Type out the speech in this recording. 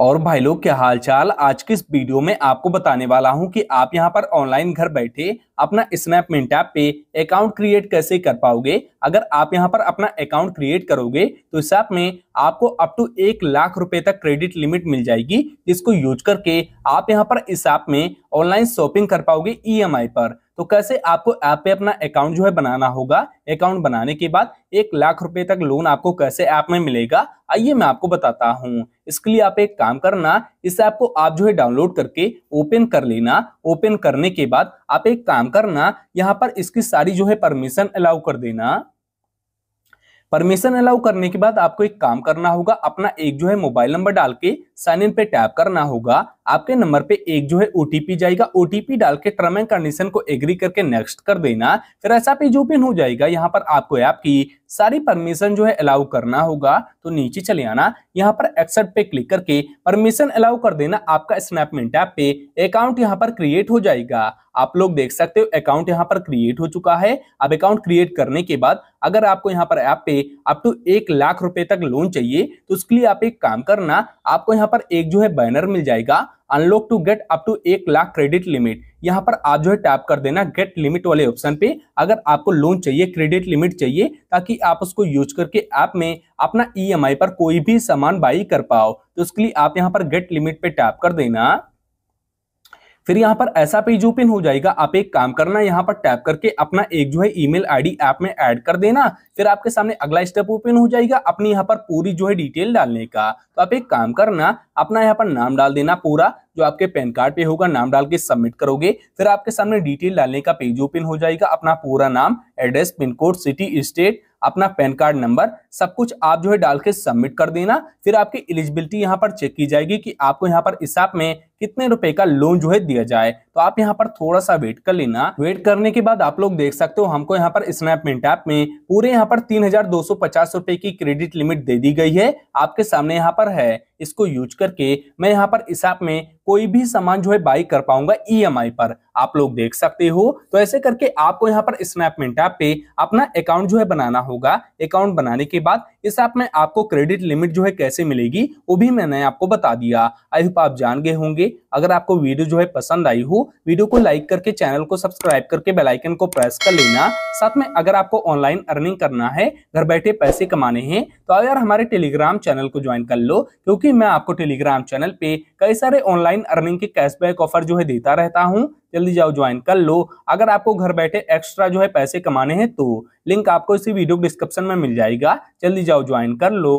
और भाई लोग क्या हालचाल आज के इस वीडियो में आपको बताने वाला हूं कि आप यहां पर ऑनलाइन घर बैठे अपना स्नैप मिंट ऐप पे अकाउंट क्रिएट कैसे कर पाओगे अगर आप यहां पर अपना अकाउंट क्रिएट करोगे तो इस ऐप में आपको अप टू एक लाख रुपए तक क्रेडिट लिमिट मिल जाएगी जिसको यूज करके आप यहां पर इस ऐप में ऑनलाइन शॉपिंग कर पाओगे ई e पर तो कैसे आपको ऐप पे अपना अकाउंट जो है बनाना होगा अकाउंट बनाने के बाद एक लाख रुपए तक लोन आपको कैसे ऐप में मिलेगा आइए मैं आपको बताता हूँ इसके लिए आप एक काम करना इस ऐप को आप जो है डाउनलोड करके ओपन कर लेना ओपन करने के बाद आप एक काम करना यहाँ पर इसकी सारी जो है परमिशन अलाउ कर देना परमिशन अलाउ करने के बाद आपको एक काम करना होगा अपना एक जो है मोबाइल नंबर डाल के साइन इन पे टैप करना होगा आपके नंबर पे एक जो है ओटीपी जाएगा ओटीपी डाल के टर्म एंड कंडीशन को एग्री करके नेक्स्ट कर देना फिर ऐसा पेज ओपन हो जाएगा यहाँ पर आपको ऐप की सारी परमिशन जो है अलाउ करना होगा तो नीचे चले आना यहाँ पर एक्सेप्ट पे क्लिक करके परमिशन अलाउ कर देना आपका स्नैपमेंट ऐप पे अकाउंट यहाँ पर क्रिएट हो जाएगा आप लोग देख सकते हो अकाउंट यहाँ पर क्रिएट हो चुका है अब अकाउंट क्रिएट करने के बाद अगर आपको यहाँ पर ऐप पे अप टू एक लाख रुपए तक लोन चाहिए तो उसके लिए आप एक काम करना आपको यहाँ यहाँ पर एक जो है बैनर मिल जाएगा unlock to get up to एक लाख क्रेडिट लिमिट यहाँ पर आप जो है टैप कर देना गेट लिमिट वाले ऑप्शन पे अगर आपको लोन चाहिए क्रेडिट लिमिट चाहिए ताकि आप उसको यूज करके ऐप में अपना ईएमआई e पर कोई भी सामान बाई कर पाओ तो उसके लिए आप यहाँ पर गेट लिमिट पे टैप कर देना फिर यहाँ पर ऐसा पेज ओपन हो जाएगा आप एक काम करना यहाँ पर टैप करके अपना एक जो है ईमेल आईडी ऐप में ऐड कर देना फिर आपके सामने अगला स्टेप ओपन हो जाएगा अपनी यहाँ पर पूरी जो है डिटेल डालने का तो आप एक काम करना अपना यहाँ पर नाम डाल देना पूरा जो आपके पैन कार्ड पे होगा नाम डाल के सबमिट करोगे फिर आपके सामने डिटेल डालने का पेज ओपन हो जाएगा अपना पूरा नाम address pin code city state अपना पैन कार्ड नंबर सब कुछ आप जो है डाल के सबमिट कर देना फिर आपकी एलिजिबिलिटी यहाँ पर चेक की जाएगी कि आपको यहाँ पर इसाप में कितने रुपए का लोन जो है दिया जाए तो आप यहाँ पर थोड़ा सा वेट कर लेना वेट करने के बाद आप लोग देख सकते हो हमको यहाँ पर स्नैपमेंट ऐप में पूरे यहाँ पर तीन रुपए की क्रेडिट लिमिट दे दी गई है आपके सामने यहाँ पर है इसको यूज करके मैं यहाँ पर इस ऐप में कोई भी सामान जो है बाई कर पाऊंगा ई e पर आप लोग देख सकते हो तो ऐसे करके आपको यहाँ पर स्नैप मिनटा पे अपना अकाउंट जो है बनाना होगा अकाउंट बनाने के बाद इस ऐप में आपको क्रेडिट लिमिट जो है कैसे मिलेगी वो भी मैंने आपको बता दिया आई होप आप जान गए होंगे अगर आपको वीडियो जो है पसंद आई हो वीडियो को लाइक करके चैनल को सब्सक्राइब करके बेलाइकन को प्रेस कर लेना साथ में अगर आपको ऑनलाइन अर्निंग करना है घर बैठे पैसे कमाने हैं तो आओ यार हमारे टेलीग्राम चैनल को ज्वाइन कर लो क्योंकि मैं आपको टेलीग्राम चैनल पे कई सारे ऑनलाइन अर्निंग के कैशबैक ऑफर जो है देता रहता हूँ जल्दी जाओ ज्वाइन कर लो अगर आपको घर बैठे एक्स्ट्रा जो है पैसे कमाने हैं तो लिंक आपको इसी वीडियो डिस्क्रिप्शन में मिल जाएगा जल्दी जाओ ज्वाइन कर लो